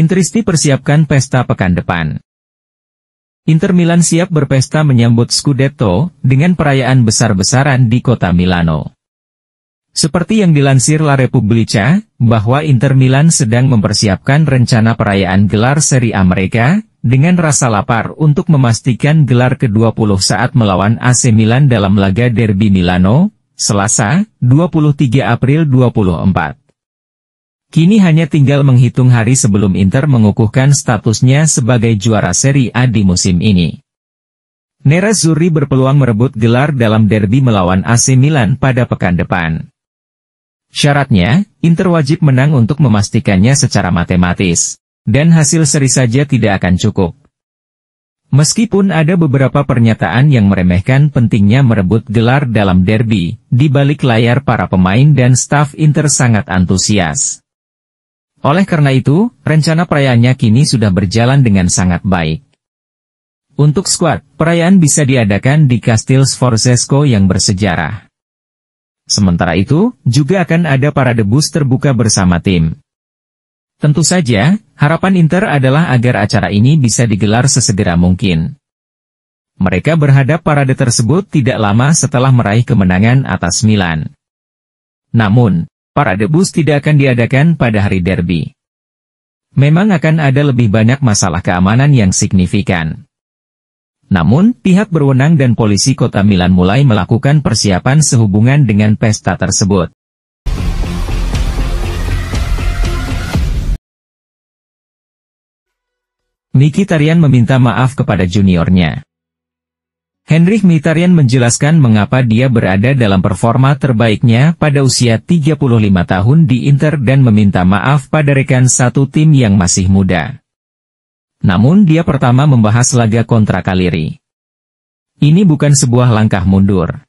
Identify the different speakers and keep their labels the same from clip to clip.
Speaker 1: Interisti persiapkan pesta pekan depan. Inter Milan siap berpesta menyambut Scudetto dengan perayaan besar-besaran di kota Milano. Seperti yang dilansir La Repubblica, bahwa Inter Milan sedang mempersiapkan rencana perayaan gelar Serie A mereka, dengan rasa lapar untuk memastikan gelar ke-20 saat melawan AC Milan dalam laga Derby Milano, Selasa, 23 April 2024. Kini hanya tinggal menghitung hari sebelum Inter mengukuhkan statusnya sebagai juara Serie A di musim ini. Nerazzurri berpeluang merebut gelar dalam derby melawan AC Milan pada pekan depan. Syaratnya, Inter wajib menang untuk memastikannya secara matematis. Dan hasil seri saja tidak akan cukup. Meskipun ada beberapa pernyataan yang meremehkan pentingnya merebut gelar dalam derby, di balik layar para pemain dan staf Inter sangat antusias. Oleh karena itu, rencana perayaannya kini sudah berjalan dengan sangat baik. Untuk squad, perayaan bisa diadakan di Kastil Sforzesco yang bersejarah. Sementara itu, juga akan ada parade bus terbuka bersama tim. Tentu saja, harapan Inter adalah agar acara ini bisa digelar sesegera mungkin. Mereka berhadap parade tersebut tidak lama setelah meraih kemenangan atas Milan. Namun, parade bus tidak akan diadakan pada hari derby. Memang akan ada lebih banyak masalah keamanan yang signifikan. Namun, pihak berwenang dan polisi kota Milan mulai melakukan persiapan sehubungan dengan pesta tersebut. Tarian meminta maaf kepada juniornya. Henrik Mitarian menjelaskan mengapa dia berada dalam performa terbaiknya pada usia 35 tahun di Inter dan meminta maaf pada rekan satu tim yang masih muda. Namun dia pertama membahas laga kontra Kaliri. Ini bukan sebuah langkah mundur.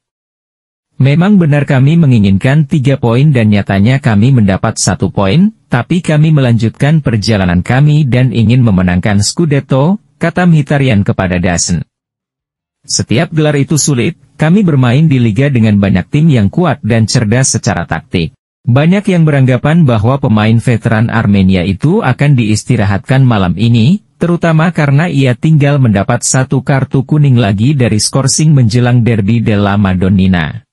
Speaker 1: Memang benar kami menginginkan tiga poin dan nyatanya kami mendapat satu poin, tapi kami melanjutkan perjalanan kami dan ingin memenangkan Scudetto, kata Mitarian kepada Dasen. Setiap gelar itu sulit, kami bermain di liga dengan banyak tim yang kuat dan cerdas secara taktik. Banyak yang beranggapan bahwa pemain veteran Armenia itu akan diistirahatkan malam ini, terutama karena ia tinggal mendapat satu kartu kuning lagi dari skorsing menjelang derby della Madonnina.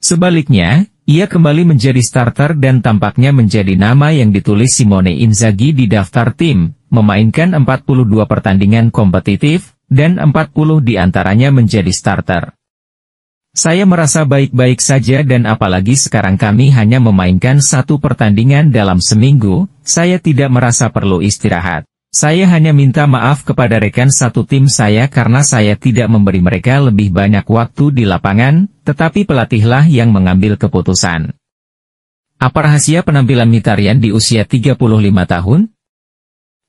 Speaker 1: Sebaliknya, ia kembali menjadi starter dan tampaknya menjadi nama yang ditulis Simone Inzaghi di daftar tim, memainkan 42 pertandingan kompetitif, dan 40 di antaranya menjadi starter. Saya merasa baik-baik saja dan apalagi sekarang kami hanya memainkan satu pertandingan dalam seminggu, saya tidak merasa perlu istirahat. Saya hanya minta maaf kepada rekan satu tim saya karena saya tidak memberi mereka lebih banyak waktu di lapangan, tetapi pelatihlah yang mengambil keputusan. Apa rahasia penampilan Mitarian di usia 35 tahun?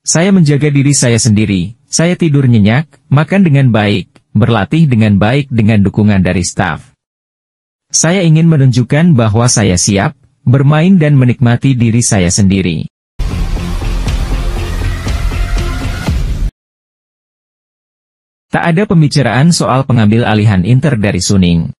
Speaker 1: Saya menjaga diri saya sendiri, saya tidur nyenyak, makan dengan baik, berlatih dengan baik dengan dukungan dari staf. Saya ingin menunjukkan bahwa saya siap, bermain dan menikmati diri saya sendiri. Tak ada pembicaraan soal pengambil alihan Inter dari Suning.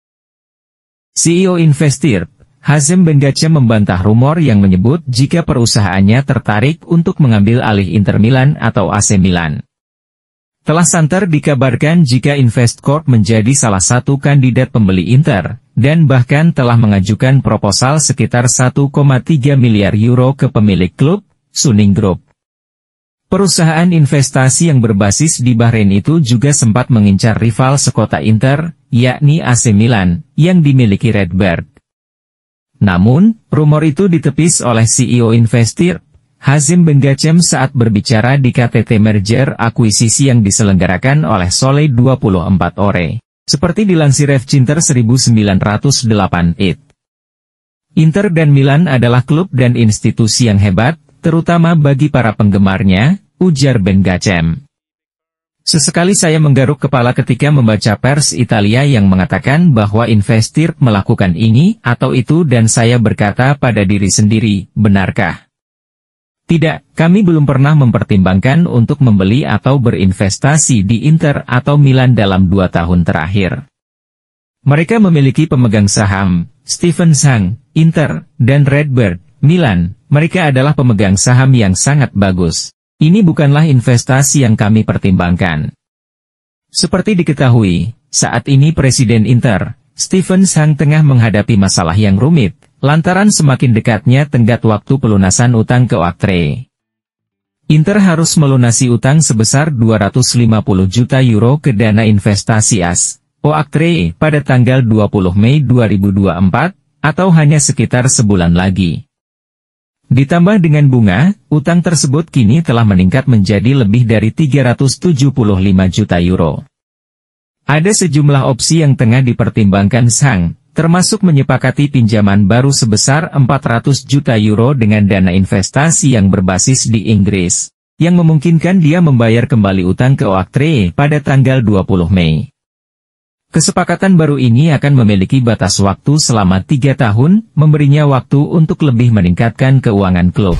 Speaker 1: CEO Investir, Hazem Bengace membantah rumor yang menyebut jika perusahaannya tertarik untuk mengambil alih Inter Milan atau AC Milan. Telah santer dikabarkan jika Investcorp menjadi salah satu kandidat pembeli Inter, dan bahkan telah mengajukan proposal sekitar 1,3 miliar euro ke pemilik klub, Suning Group. Perusahaan investasi yang berbasis di Bahrain itu juga sempat mengincar rival sekota Inter, yakni AC Milan, yang dimiliki Redbird. Namun, rumor itu ditepis oleh CEO Investir, Hazim Benggacem saat berbicara di KTT Merger Akuisisi yang diselenggarakan oleh Soleil 24 Ore, seperti dilansir Cinter 1908 it. Inter dan Milan adalah klub dan institusi yang hebat, terutama bagi para penggemarnya, ujar Benggacem. Sesekali saya menggaruk kepala ketika membaca pers Italia yang mengatakan bahwa investir melakukan ini atau itu dan saya berkata pada diri sendiri, benarkah? Tidak, kami belum pernah mempertimbangkan untuk membeli atau berinvestasi di Inter atau Milan dalam dua tahun terakhir. Mereka memiliki pemegang saham, Stephen Sang, Inter, dan Redbird, Milan, mereka adalah pemegang saham yang sangat bagus. Ini bukanlah investasi yang kami pertimbangkan. Seperti diketahui, saat ini Presiden Inter, Stephen Sang tengah menghadapi masalah yang rumit, Lantaran semakin dekatnya tenggat waktu pelunasan utang ke Oaktre. Inter harus melunasi utang sebesar 250 juta euro ke dana investasi AS, Oaktre, pada tanggal 20 Mei 2024, atau hanya sekitar sebulan lagi. Ditambah dengan bunga, utang tersebut kini telah meningkat menjadi lebih dari 375 juta euro. Ada sejumlah opsi yang tengah dipertimbangkan Sang, termasuk menyepakati pinjaman baru sebesar 400 juta euro dengan dana investasi yang berbasis di Inggris, yang memungkinkan dia membayar kembali utang ke Oaktree pada tanggal 20 Mei. Kesepakatan baru ini akan memiliki batas waktu selama 3 tahun, memberinya waktu untuk lebih meningkatkan keuangan klub.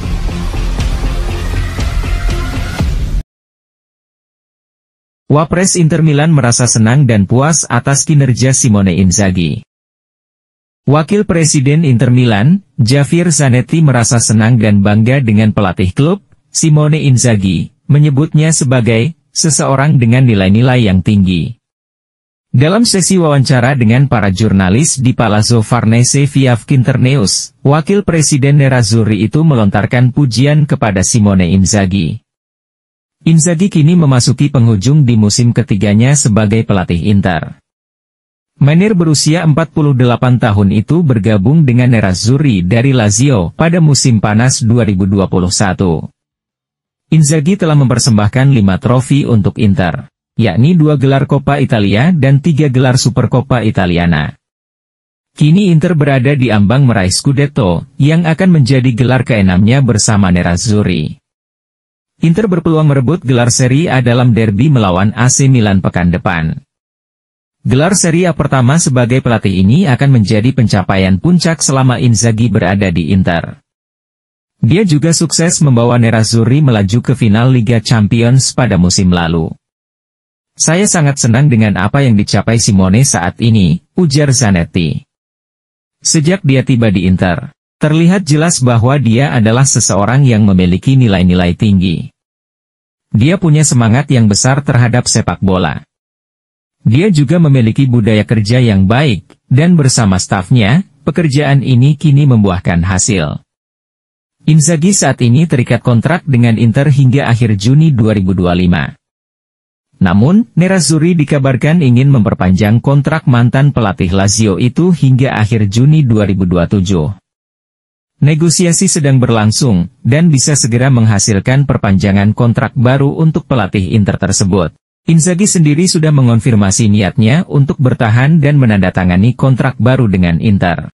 Speaker 1: Wapres Inter Milan merasa senang dan puas atas kinerja Simone Inzaghi. Wakil Presiden Inter Milan, Javier Zanetti merasa senang dan bangga dengan pelatih klub, Simone Inzaghi, menyebutnya sebagai seseorang dengan nilai-nilai yang tinggi. Dalam sesi wawancara dengan para jurnalis di Palazzo Farnese via Quinterneus, Wakil Presiden Nerazzurri itu melontarkan pujian kepada Simone Inzaghi. Inzaghi kini memasuki penghujung di musim ketiganya sebagai pelatih Inter. Menir berusia 48 tahun itu bergabung dengan Nerazzurri dari Lazio pada musim panas 2021. Inzaghi telah mempersembahkan 5 trofi untuk Inter, yakni dua gelar Coppa Italia dan tiga gelar Supercoppa Italiana. Kini Inter berada di ambang meraih Scudetto, yang akan menjadi gelar keenamnya bersama Nerazzurri. Inter berpeluang merebut gelar seri A dalam derby melawan AC Milan pekan depan. Gelar seri A pertama sebagai pelatih ini akan menjadi pencapaian puncak selama Inzaghi berada di Inter. Dia juga sukses membawa Nerazzurri melaju ke final Liga Champions pada musim lalu. Saya sangat senang dengan apa yang dicapai Simone saat ini, ujar Zanetti. Sejak dia tiba di Inter, terlihat jelas bahwa dia adalah seseorang yang memiliki nilai-nilai tinggi. Dia punya semangat yang besar terhadap sepak bola. Dia juga memiliki budaya kerja yang baik, dan bersama stafnya, pekerjaan ini kini membuahkan hasil. Inzaghi saat ini terikat kontrak dengan Inter hingga akhir Juni 2025. Namun, Nerazzurri dikabarkan ingin memperpanjang kontrak mantan pelatih Lazio itu hingga akhir Juni 2027. Negosiasi sedang berlangsung, dan bisa segera menghasilkan perpanjangan kontrak baru untuk pelatih Inter tersebut. Inzaghi sendiri sudah mengonfirmasi niatnya untuk bertahan dan menandatangani kontrak baru dengan Inter.